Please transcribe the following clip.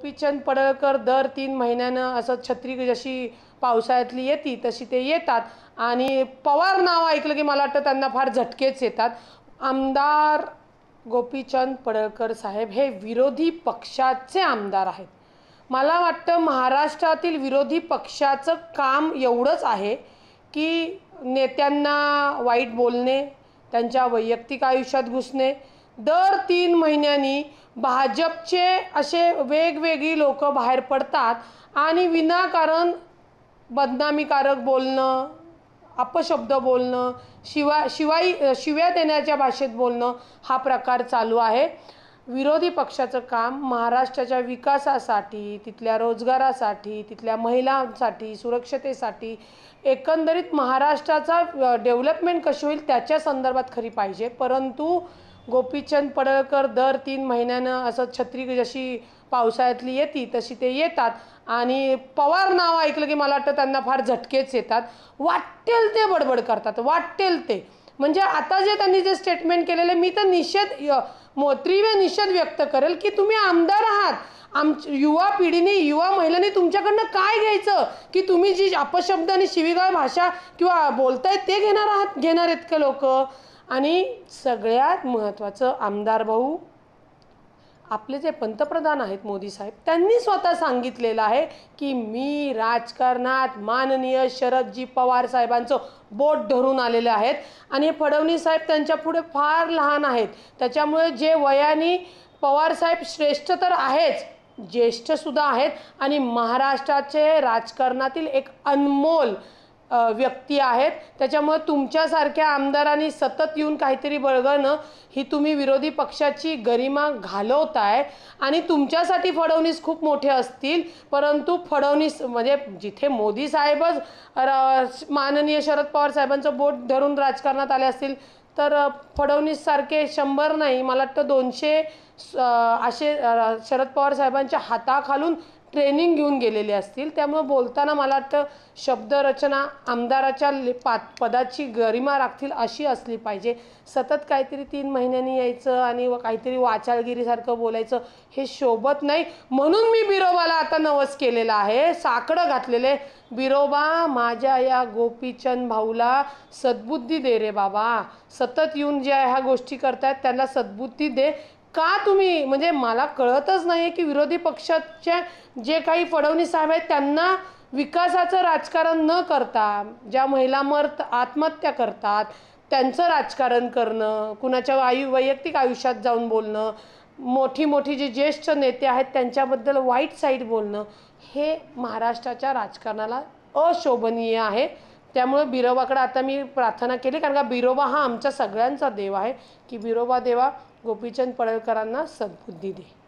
गोपीचंद पडळकर दर तीन महिन्यानं असं छत्री जशी पावसाळ्यातली येते तशी ते येतात आणि पवार नाव ऐकलं की मला वाटतं त्यांना फार झटकेच येतात आमदार गोपीचंद पडळकर साहेब हे विरोधी पक्षाचे आमदार आहेत मला वाटतं महाराष्ट्रातील विरोधी पक्षाचं काम एवढंच आहे की नेत्यांना वाईट बोलणे त्यांच्या वैयक्तिक आयुष्यात घुसणे दर तीन महिन्यांनी भाजपचे असे वेगवेगळी लोक बाहेर पडतात आणि विनाकारण बदनामीकारक बोलणं अपशब्द बोलणं शिवा शिवाई शिव्या देण्याच्या भाषेत बोलणं हा प्रकार चालू आहे विरोधी पक्षाचं काम महाराष्ट्राच्या विकासासाठी तिथल्या रोजगारासाठी तिथल्या महिलांसाठी सुरक्षतेसाठी एकंदरीत महाराष्ट्राचा डेव्हलपमेंट कशी होईल त्याच्या संदर्भात खरी पाहिजे परंतु गोपीचंद पडळकर दर तीन महिन्यानं असं छत्री जशी पावसाळ्यातली येते तशी ते येतात आणि पवार नाव ऐकलं की मला वाटतं त्यांना फार झटकेच येतात वाटेल ते बडबड करतात वाटेल ते म्हणजे आता जे त्यांनी जे स्टेटमेंट केलेले मी तर निषेध त्रिव्य निषेध व्यक्त करेल की तुम्ही आमदार आहात आम युवा पिढीने युवा महिलांनी तुमच्याकडनं काय घ्यायचं की तुम्ही जी अपशब्द आणि शिवीगाळ भाषा किंवा बोलताय ते घेणार आहात घेणार आहेत का लोक आणि सगळ्यात महत्त्वाचं आमदार भाऊ आपले जे पंतप्रधान आहेत मोदी साहेब त्यांनी स्वतः सांगितलेलं आहे की मी राजकारणात माननीय शरदजी पवार साहेबांचं बोट धरून आलेले आहेत आणि फडवणी साहेब त्यांच्या पुढे फार लहान आहेत त्याच्यामुळे जे वयाने पवार साहेब श्रेष्ठ तर आहेच ज्येष्ठसुद्धा आहेत आणि महाराष्ट्राचे राजकारणातील एक अनमोल व्यक्ती आहेत त्याच्यामुळे तुमच्यासारख्या आमदारांनी सतत येऊन काहीतरी बळगणं ही तुम्ही विरोधी पक्षाची गरिमा घालवताय आणि तुमच्यासाठी फडवणीस खूप मोठे असतील परंतु फडवणीस म्हणजे जिथे मोदी साहेबच माननीय शरद पवार साहेबांचं बोट धरून राजकारणात आले असतील तर सारखे शंभर नाही मला वाटतं दोनशे असे शरद पवार साहेबांच्या हाताखालून ट्रेनिंग घेऊन गेलेले असतील त्यामुळं बोलताना मला वाटतं शब्दरचना आमदाराच्या पात पदाची गरिमा राखतील अशी असली पाहिजे सतत काहीतरी तीन महिन्यांनी यायचं आणि काहीतरी वाचालगिरीसारखं बोलायचं हे शोभत नाही म्हणून मी बिरोबाला आता नवस केलेला आहे साकडं घातलेले बिरोबा माझ्या या गोपीचंद भाऊला सद्बुद्धी दे रे बाबा सतत येऊन ज्या ह्या गोष्टी करतायत त्यांना सद्बुद्धी दे का तुम्ही म्हणजे मला कळतच नाही की विरोधी पक्षाचे जे काही फडणवीस साहेब आहेत त्यांना विकासाचं राजकारण न करता ज्या महिला मर्त आत्महत्या करतात त्यांचं राजकारण करणं कुणाच्या आयु वैयक्तिक आयुष्यात जाऊन बोलणं मोठी मोठी जे ज्येष्ठ नेते आहेत त्यांच्याबद्दल वाईट साईड बोलणं हे महाराष्ट्राच्या राजकारणाला अशोभनीय आहे त्यामुळे बिरोबाकडं आता मी प्रार्थना केली कारण का बिरोबा हा आमच्या सगळ्यांचा देव आहे की बिरोबा देवा गोपीचंद पडळकरांना सद्बुद्धी दे